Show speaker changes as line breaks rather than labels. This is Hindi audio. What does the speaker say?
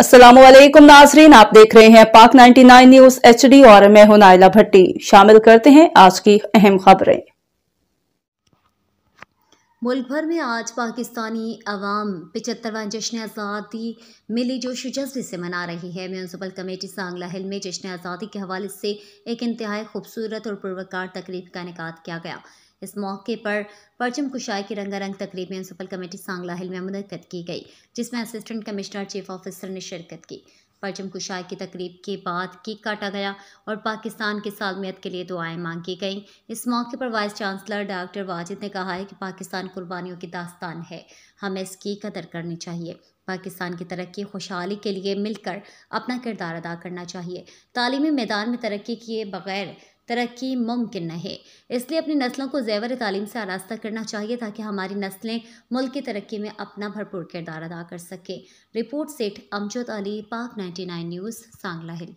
असलम नाजरीन आप देख रहे हैं पाक 99 न्यूज एच और मैं हूं नायला भट्टी शामिल करते हैं आज की अहम खबरें
मुल्क भर में आज पाकिस्तानी अवाम पिचहत्तरवा जश्न आज़ादी मिली जो जज्बे से मना रही है म्यूनसिपल कमेटी सांगला हिल में जश्न आज़ादी के हवाले से एक इंतहाई खूबसूरत और पुरवकार तकरीब का इनका किया गया इस मौके पर परचम कुशाई की रंगारंग तकरीब म्यूनसिपल कमेटी सांगला हिल में मुनद की गई जिसमें असिस्टेंट कमिश्नर चीफ ऑफिसर ने शिरकत की परचम कुशाई की तकरीब के बाद केक काटा गया और पाकिस्तान की सालमियत के लिए दुआएं मांगी गईं इस मौके पर वाइस चांसलर डॉक्टर वाजिद ने कहा है कि पाकिस्तान कुर्बानियों की दास्तान है हमें इसकी कदर करनी चाहिए पाकिस्तान की तरक्की खुशहाली के लिए मिलकर अपना किरदार अदा करना चाहिए तालीमी मैदान में तरक्की किए बगैर तरक्की मुमकिन नहीं इसलिए अपनी नस्लों को जेवर तालीम से आरास्ता करना चाहिए ताकि हमारी नस्लें मुल्क की तरक्की में अपना भरपूर किरदार अदा कर सकें रिपोर्ट सेठ अमजद अली पाक 99 न्यूज़ सांगला हिल